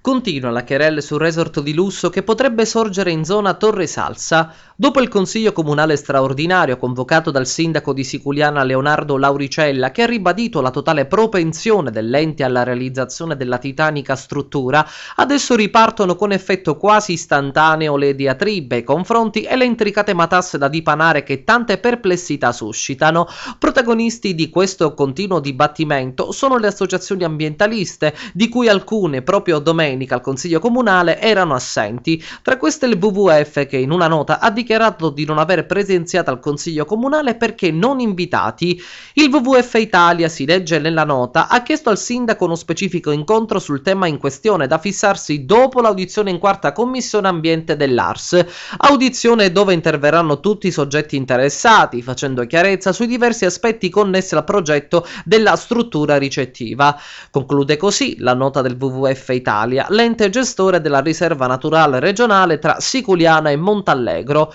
Continua la querelle sul resort di lusso che potrebbe sorgere in zona Torre Salsa Dopo il Consiglio Comunale straordinario convocato dal sindaco di Siculiana Leonardo Lauricella, che ha ribadito la totale propensione dell'ente alla realizzazione della titanica struttura, adesso ripartono con effetto quasi istantaneo le diatribe, i confronti e le intricate matasse da dipanare che tante perplessità suscitano. Protagonisti di questo continuo dibattimento sono le associazioni ambientaliste, di cui alcune proprio domenica al Consiglio Comunale erano assenti. Tra queste il WWF che in una nota ha dichiarato dichiarato di non aver presenziato al Consiglio Comunale perché non invitati. Il WWF Italia, si legge nella nota, ha chiesto al sindaco uno specifico incontro sul tema in questione da fissarsi dopo l'audizione in quarta commissione ambiente dell'ARS, audizione dove interverranno tutti i soggetti interessati, facendo chiarezza sui diversi aspetti connessi al progetto della struttura ricettiva. Conclude così la nota del WWF Italia, l'ente gestore della riserva naturale regionale tra Siculiana e Montallegro.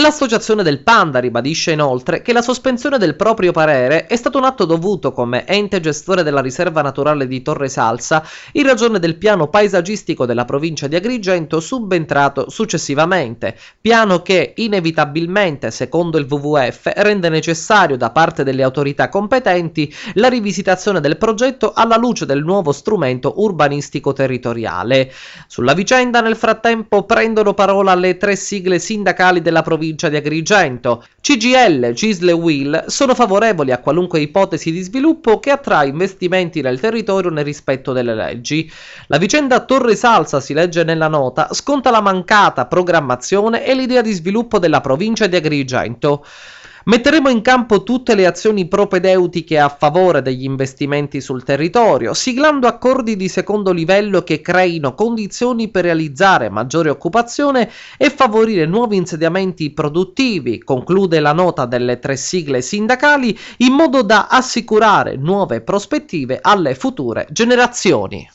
L'associazione del Panda ribadisce inoltre che la sospensione del proprio parere è stato un atto dovuto come ente gestore della riserva naturale di Torre Salsa in ragione del piano paesaggistico della provincia di Agrigento subentrato successivamente, piano che inevitabilmente, secondo il WWF, rende necessario da parte delle autorità competenti la rivisitazione del progetto alla luce del nuovo strumento urbanistico territoriale. Sulla vicenda nel frattempo prendono parola le tre sigle sindacali della provincia provincia di Agrigento. CGL, Cisle e Will sono favorevoli a qualunque ipotesi di sviluppo che attrae investimenti nel territorio nel rispetto delle leggi. La vicenda Torre Salsa, si legge nella nota, sconta la mancata programmazione e l'idea di sviluppo della provincia di Agrigento. Metteremo in campo tutte le azioni propedeutiche a favore degli investimenti sul territorio, siglando accordi di secondo livello che creino condizioni per realizzare maggiore occupazione e favorire nuovi insediamenti produttivi, conclude la nota delle tre sigle sindacali, in modo da assicurare nuove prospettive alle future generazioni.